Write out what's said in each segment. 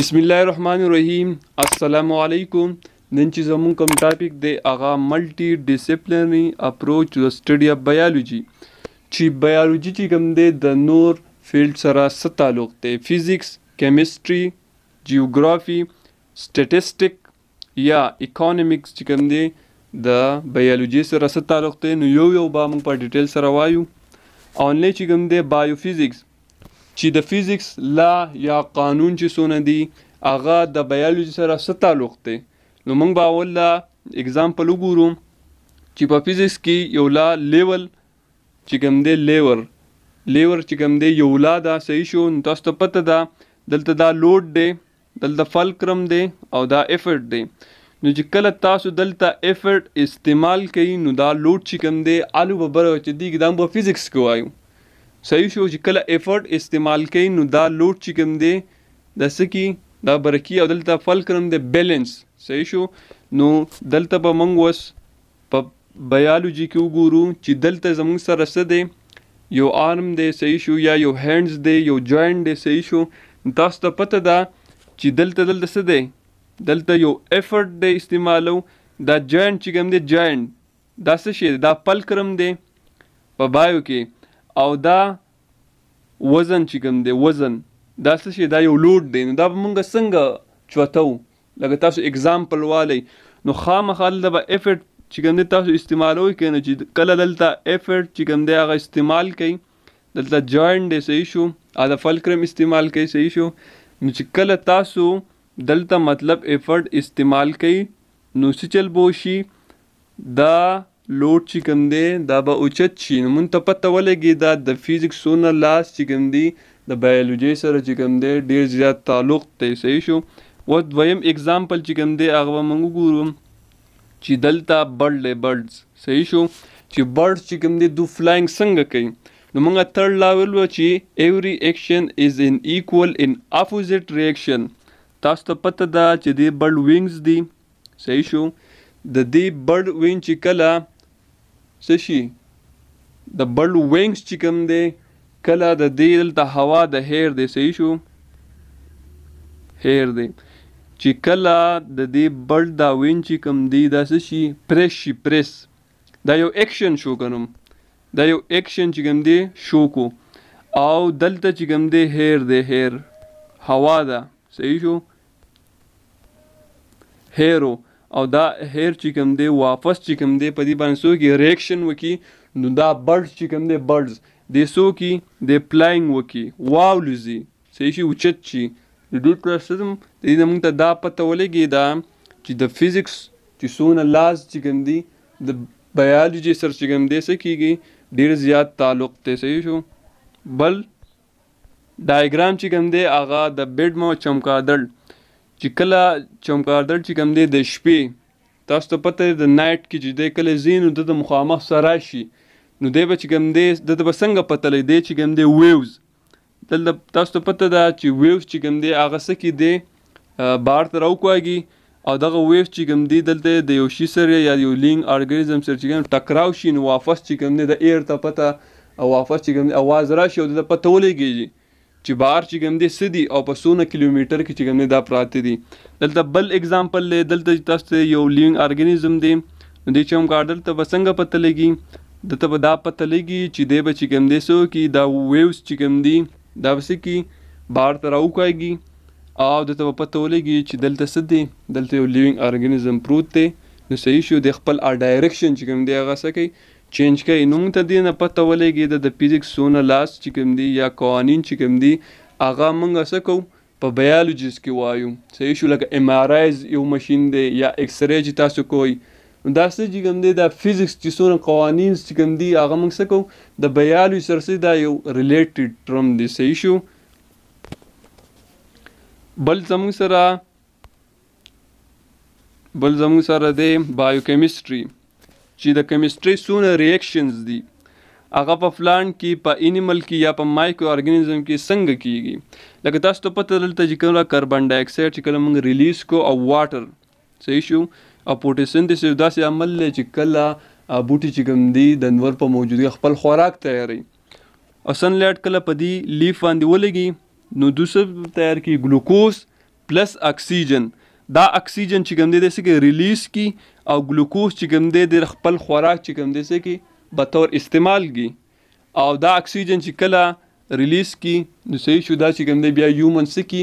بسم الله الرحمن الرحیم السلام علیکم نن چې زموږ کوم ټاپک دی هغه ملټي ډیسپلینری اپروچ د سټډي اف بایولوژي چې بایولوژي چې کوم دی د نور فیلډ سره څه تعلق دی فزیکس کیمستري جیوګرافي سټټیسټک یا اکانومیکس چې کوم دی د بایولوژي سره څه تعلق دی نو یو یو به موږ په ډیټیل سره وایو اونلی چې کوم دی بایو فزیکس چې د فزیکس لا یا قانون چې سونه دي هغه د بیولوژي سره څه تعلق دی نو موږ به اول لا اگزامپل وګورو چې په فزیکس کې یو لا لیول چې کوم دی لیور لیور چې کوم دی یو لا دا صحیح شو نو تاسو ته پته ده دلته دا لوډ دی دلته فلکرم دی او دا افرټ دی نو چې کله تاسو دلته افرټ استعمال کړئ نو دا لوډ چې کوم دی الو به بره چې دی ګدام په فزیکس کې وایو صحیح شو چې کله افورت استعمال کړي نو دا لوټ چې کوم دی د سکی دا برکی او دلته فل کرم دی بیلنس صحیح شو نو دلته به موږ وس په بیالوجي کې وګورو چې دلته زموږ سره څه دی یو آرم دی صحیح شو یا یو هینډز دی یو جوائنټ دی صحیح شو تاسو ته پته ده چې دلته دلته څه دی دلته یو افورت دی استعمالو دا جوائنټ چې کوم دی جوائنټ دا څه شی دی دا پل کرم دی په بایو کې او دا وزن چې کوم دی وزن دا څه شي دا یو لوډ دی نو دا به مونږ څنګه چوتو لکه تاسو اگزامپل والی نو خامخا دلته به افټ چې کوم دی تاسو استعمالوي که نه چې کله دلته افټ چې کوم دی هغه استعمال کوي دلته جوینټ دی صحیح شو او د فلکرم استعمال کوي صحیح شو نو چې کله تاسو دلته مطلب افټ استعمال کوي نو څه چل بوشي دا لوډ چې کوم دی دا به اوچت شي نو مونږ ته پته ولګي دا د فزیکسونه لاس چې کوم دی د بایولوژي سره چې کوم دی ډیر زیات تعلق دی صحیح شو و دویم اگزامپل چې کوم دی هغه مونږ ګورو چې دلته برډ دی برډز صحیح شو چې برډز چې کوم دی دو فلاینګ څنګه کوي نو موږ تر لاول و چې ایوری اکشن از ان ایکوال ان اپوزیټ ریاکشن تاسو ته پته ده چې دی برډ وینګز دی صحیح شو د دې برډ وینګ چې کله څه شي د برډ وینګز چې کوم دی کله د دې دلته هوا د هیر دی صحیح شو هیر دی چې کله د دې برډ دا وین چې کوم دی دا څه شي پریس شي پریس دا یو اکشن شو کنم دا یو اکشن چې کوم دی شو کو او دلته چې کوم دی هیر دی هیر هوا ده صحیح شو هیرو او دا هیر چې کوم دی واپس چې کوم دی په دې باندې څوک یې ریکشن وکي نو دا برډز چې کوم دی برډز د څوک یې د پلاینګ وکي واولوزي صحیح شي اوچت شي د ډوټرسزم د دې موږ ته دا پته ولګي دا چې د فزیکس چې څونه لاس چې کوم دی د بیالوجي سره چې کوم دی څه کیږي ډېر زیات تعلق ته صحیح شو بل ډایګرام چې کوم دی هغه د بیډ مو چمکادړ چې کله چمکاردړ چې کوم دی د شپې تاسو ته پته د نایټ کې چې دی کله ځي نو د مخامخ سره راشي نو دی به چې کوم دی د به څنګه پته لګي دی چې کوم دی ویوز دلته تاسو ته پته ده چې ویوز چې کوم دی هغه څه کې دی بار ته راوکوږي او دغه ویو چې کوم دی دلته د یو شی سره یا یو لینک ارګانیزم سره چې کوم ټکراو شي نو واپس چې کوم دی د ایر ته پته او واپس چې کوم اواز راشي او د پته ولګيږي چې بار چې ګم دې سدي او په 100 کیلومتر کې چې ګم دا پراته دي دلته بل اگزامپل لې دلته تاسو یو لیوینګ ارګانیزم دی نو دې چې هم ګاډل ته وسنګ پته لګي د ته دا پته لګي چې دې به چې ګم دې سو کې دا ویوز چې ګم دي دا وسې کې بار ته راوکایږي او د ته پته ولګي چې دلته سدي دلته یو لیوینګ ارګانیزم پروت دی نو صحیح شو د خپل ا ډایرکشن چې کوم دی هغه سکی چینج کوي نو موږ ته دې نه پته ولګېده د فزیکس څونه لاس چې کوم دي یا قوانین چې کوم دي هغه موږ څه کوو په بیالوجیز کې وایو صحیح شو لکه ام آر آیز یو ماشین دی یا ایکس ری چې تاسو کوئ نو دا څه چې کوم دی دا فزیکس چې څونه قوانین چې کوم دي هغه موږ څه کوو د بیالوجي سره دا یو ریلیټډ ټرم دی صحیح شو بل زموږ سره بل زموږ سره دی بایوکیمستري چې د کیمستري څونه ریاکشنز دي هغه په پلانټ کې په انیمل کې یا په مایکرو ارګانیزم کې څنګه کیږي لکه تاسو ته پته دلته چې کومه کاربن ډای اکساید چې کله موږ ریلیز کو او واټر صحیح شو او فوټوسنتسس داسې عمل دی چې کله بوټي چې کوم دی د انور په موجودګي خپل خوراک تیاری او سن لایټ کله په دی لیف باندې ولګي نو دوسر تیار کی ګلوکوز پلس اکسیجن دا اکسیجن چې کوم دی د سکه ریلیز کی او ګلوکوز چې کوم دی د خپل خوراک چې کوم دی سکه به تور استعمال کی او دا اکسیجن چې کله ریلیز کی نو صحیح شو دا چې کوم دی بیا یومن سکی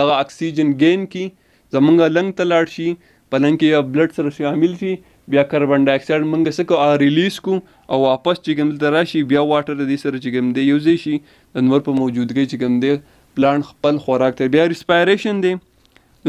دغه اکسیجن گین کی زمونږ لنګ ته لاړ شي په لنګ کې بلډ سره شامل شي بیا کاربن ډای اکساید موږ سکو ا ریلیز کو او واپس چې کوم دی راشي بیا واټر دې سره چې کوم دی یوزې شي د نور په موجودګۍ چې کوم دی پلان خپل خوراک ته بیا ریسپایریشن دی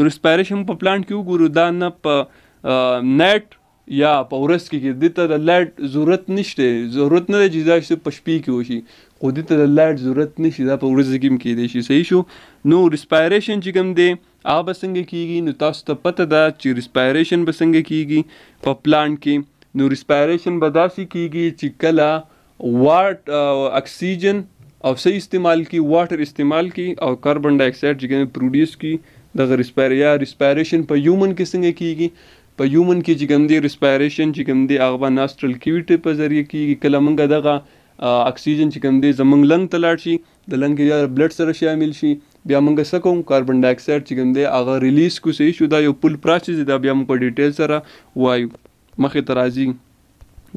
ریسپایرش هم په پلانټ کې وګورو دا نه په نیټ یا په ورځ کې کې دته د لایټ ضرورت نشته ضرورت نه دی چې دا شی په شپې کې وشي خو دته د لایټ ضرورت نشي دا په ورځ کې هم کېدای شي صحیح شو نو ریسپایریشن چې کوم دی هغه به څنګه کیږي نو تاسو ته پته ده چې ریسپایریشن به څنګه کیږي په پلانټ کې نو ریسپایریشن به داسې کیږي چې کله واټ اکسیجن او صحیح استعمال کی واټر استعمال کی او کاربن ډای اکسایډ چې پروډیوس کی دغه ریسپایریا ریسپایریشن په یومن کې څنګه کیږي په یومن کې چې کوم دی ریسپایریشن چې کوم دی هغه ناسترل کیویټ په ذریعه کیږي کله موږ دغه اکسیجن چې کوم دی زمونږ لنګ ته لاړ شي د لنګ یا بلډ سره شامل شي بیا موږ څه کوم کاربن ډای اکساید چې کوم دی هغه ریلیز کو شي دا یو پل پروسس دی دا بیا موږ په ډیټیل سره وایو مخې ته راځي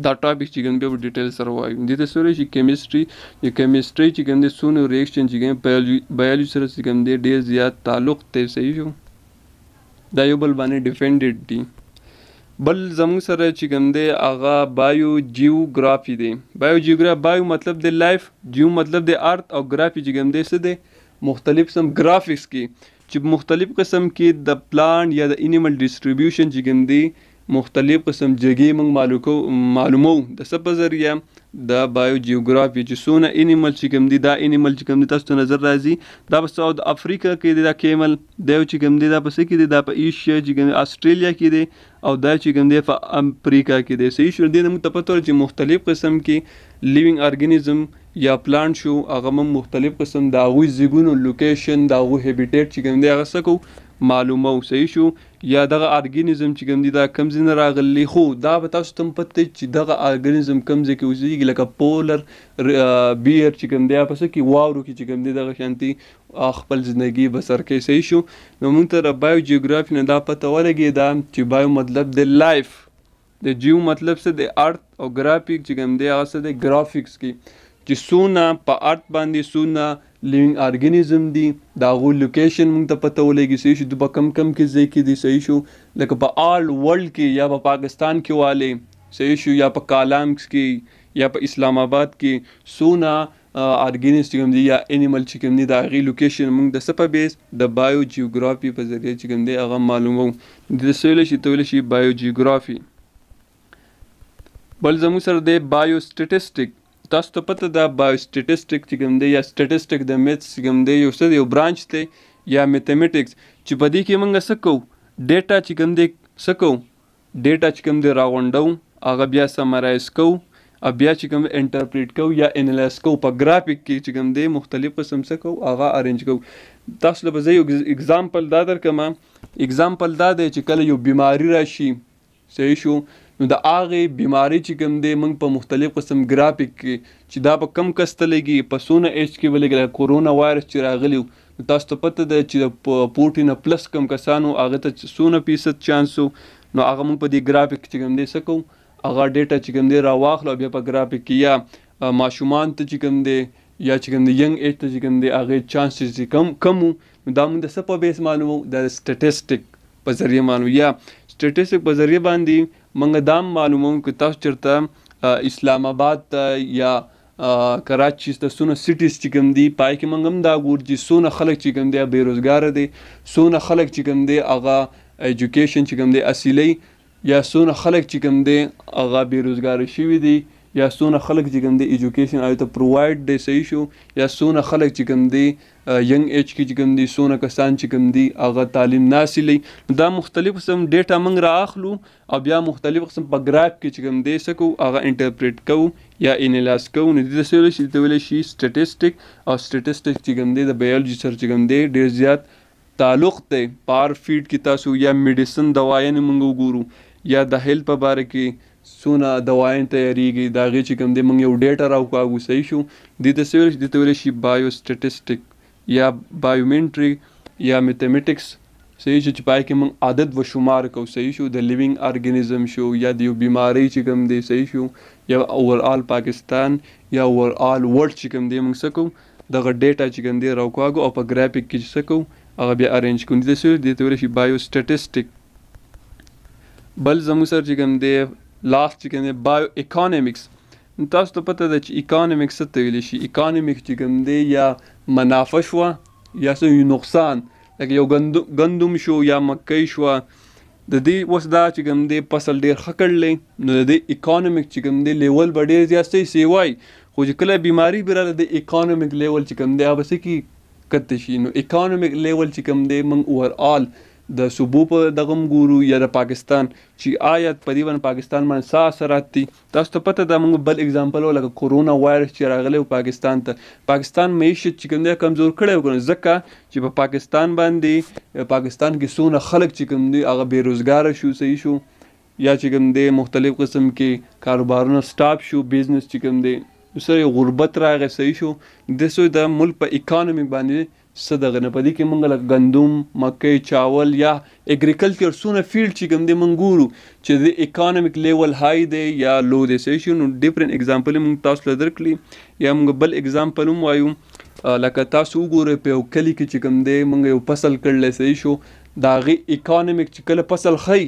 دا ټاپک چې ګن به ډیټیل سره وایو د دې سره چې کیمستري د کیمستري چې ګن د سونو ریاکشن چې ګن بایولوژي سره چې ګن د ډیر زیات تعلق ته صحیح شو دا یو بل باندې ډیفینډډ دي بل زموږ سره چې ګم دی هغه بایو جیوګرافي دی بایو جیوګرافي بایو مطلب د لایف جیو مطلب د ارت او ګرافي چې ګم دی څه دی مختلف سم ګرافکس کې چې مختلف قسم کې د پلانټ یا د انیمل ډیسټریبیوشن چې ګم دی مختلف قسم جګې موږ معلومو معلومو د څه په ذریعه د بایو جیوګرافي چې څونه انیمل چې کوم دي دا انیمل چې کوم دي تاسو ته نظر راځي دا په ساوث افریقا کې دي دا کیمل دا چې کوم دي دا په څه کې دي دا په ایشیا چې کوم استرالیا کې دي او دا چې کوم دی په امریکا کې دی صحیح شو دي نو ته پته چې مختلف قسم کې لیوینګ ارګانیزم یا پلانټ شو هغه مختلف قسم د هغوی زیګونو لوکیشن د هغوی هیبیټیټ چې کوم دی هغه څه کوو معلومه او صحیح شو یا دغه ارګانیزم چې کوم دی دا کم ځای نه راغلی خو دا به تاسو ته پته چې دغه ارګانیزم کم ځای کې اوسېږي لکه پولر بیر چې کوم دی پس کې واورو کې چې کوم دی دغه شانتي خپل ژوندۍ بسر کوي صحیح شو نو موږ ته بایو جیوګرافي نه دا پته ولګي دا چې بایو مطلب د لایف د جیو مطلب څه د ارت او ګرافیک چې کوم دی هغه څه د ګرافیکس کې چې سونه په ارت باندې سونه لیوینګ ارګانیزم دي دا غو لوکیشن مونږ ته پته ولګي صحیح شو د کم کم کې ځای کې دي صحیح شو لکه په آل ورلد کې یا په پاکستان کې والے صحیح شو یا په کالامکس کې یا په اسلام آباد کې سونا ارګینس چې کوم دی یا انیمل چې کوم دی دا غي لوکیشن موږ د سپه بیس د بایو جیوګرافي په ذریعہ چې کوم دی هغه معلومو د سویل شي تول شي بایو جیوګرافي بل زمو سره د بایو سټټیسټک تاسو ته پته ده بایو سټیټیسټیک چې کوم دی یا سټیټیسټیک د میتس چې کوم دی یو څه یو برانچ دی یا میتھمیټکس چې په دې کې موږ څه کوو ډیټا چې کوم دی څه کوو ډیټا چې کوم دی راغونډو هغه بیا سمرایز کوو او بیا چې کوم انټرپریټ کوو یا انالیز کوو په ګرافیک کې چې کوم دی مختلف قسم څه کوو هغه ارنج کوو تاسو له زه یو اگزامپل دا درکمه اگزامپل دا دی چې کله یو بیماری راشي صحیح شو نو د هغې بیماری چې کوم دی موږ په مختلف قسم ګرافیک کې چې دا په کم کس ته لګي په څونه ایج کې به لګي کورونا وایرس چې راغلی نو تاسو ته پته ده چې د پورټي نه پلس کم کسانو هغه ته څونه فیصد چانس نو هغه موږ په دې ګرافیک چې کوم دی څه کوو هغه ډیټا چې کوم دی راواخلو بیا په ګرافیک کې یا ماشومان ته چې کوم دی یا چې کوم دی ینګ ایج ته چې کوم دی هغه چانسز کم کم دا موږ د څه په بیس معلومو د سټټیسټک په ذریعہ مانو یا سټیټسټیک په ذریعہ باندې موږ دا معلومو چې تاسو چیرته اسلام آباد ته یا کراچي ته سونه سټیز چې کوم دي پای کې موږ هم دا ګورو چې سونه خلک چې کوم دي بیروزګار دي سونه خلک چې کوم دي هغه ایجوکیشن چې کوم دي اصلي یا سونه خلک چې کوم دي هغه بیروزګار شوی دي یا څونه خلک چې کوم دی ایجوکیشن آی ته پرووایډ دی صحیح شو یا څونه خلک چې کوم دی ینګ ایج کې چې کوم دی څونه کسان چې کوم دی هغه تعلیم ناسیلې دا مختلف قسم ډیټا موږ رااخلو او بیا مختلف قسم په ګراف کې چې کوم دی سکو هغه انټرپریټ کوو یا انالیز کوو نو د سوال شي ته ویل شي سټټیسټیک او سټټیسټیک چې کوم دی د بیولوژي سره چې کوم دی ډیر زیات تعلق دی پار فیډ کې تاسو یا میډیسن دوايان موږ وګورو یا د هیلپ په باره کې څونه دواین تیاریږي دا غي چې کوم دی موږ یو ډیټا راوکاو صحیح شو د دې سویل د تورې شی بایو سټټیسټیک یا بایومنټري یا میتھمیټکس صحیح شو چې پای کې موږ عادت و شمار کو صحیح شو د لیوینګ ارګانیزم شو یا د یو بیماری چې کوم دی صحیح شو یا اوور آل پاکستان یا اوور آل ورلد چې کوم دی موږ سکو دغه ډیټا چې کوم دی راوکاو او په ګرافیک کې چې سکو هغه بیا ارینج کوو د دې سویل د تورې شی بایو سټټیسټیک بل زمو سر چې کوم دی لاس چې کوم دی بایو اکانومیکس تاسو ته پته ده چې اکانومیکس څه ته ویل شي اکانومیک چې کوم دی یا منافع شو یا څه نقصان لکه یو ګندم شو یا مکۍ شو د دې اوس دا چې کوم دی فصل ډیر خکړلې نو د دې اکانومیک چې کوم دی لیول به ډیر زیات سی وای خو چې کله بیماری براله د اکانومیک لیول چې کوم دی هغه څه کې کته شي نو اکانومیک لیول چې کوم دی موږ اوور آل د صوبو په دغم ګورو یا د پاکستان چې آیت په دیون پاکستان باندې سا اثرات دي تاسو ته پته ده موږ بل اگزامپل ولکه کورونا وایرس چې راغلی پاکستان ته پاکستان معیشت چې کوم دی کمزور کړی و ځکه چې په پاکستان باندې پاکستان کې څونه خلک چې کوم دی هغه بیروزګاره شو صحیح شو یا چې کوم دی مختلف قسم کې کاروبارونه سټاپ شو بزنس چې کوم دی سره غربت راغی صحیح شو د سوی د ملک په اکانومي باندې څه دغه نه پدې کې موږ لکه غندوم مکې چاول یا اګریکلچر سونه فیلډ چې کوم دې موږ ګورو چې د اکانومیک لیول های دی یا لو دی سې نو ډیفرنٹ اگزامپل موږ تاسو له درکړي یا موږ بل اگزامپل هم وایو لکه تاسو وګورئ په یو کلی کې چې کوم دی موږ یو فصل کړل سې شو دا غي اکانومیک چې کله فصل خي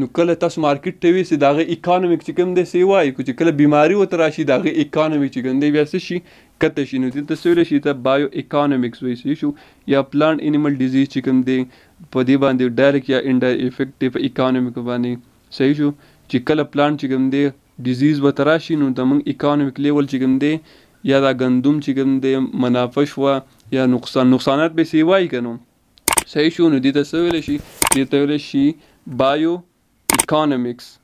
نو کله تاسو مارکیټ ته ویسي داغه اکانومیک چې کوم دی سی وای کو چې کله بیماری وته راشي داغه اکانومیک چې کوم دی بیا څه شي کته شي نو دلته څه ویل شي ته بایو اکانومیکس وایي څه شو یا پلانټ انیمل ډیزیز چې کوم دی په دې باندې ډایرکټ یا انډایرکټ افیکټ په اکانومیک باندې صحیح شو چې کله پلانټ چې کوم دی ډیزیز وته راشي نو زمونږ اکانومیک لیول چې کوم دی یا دا غندوم چې کوم دی منافش و یا نقصان نقصانات به سی وای کنو صحیح شو نو دې ته څه ویل شي دې ته ویل شي بایو economics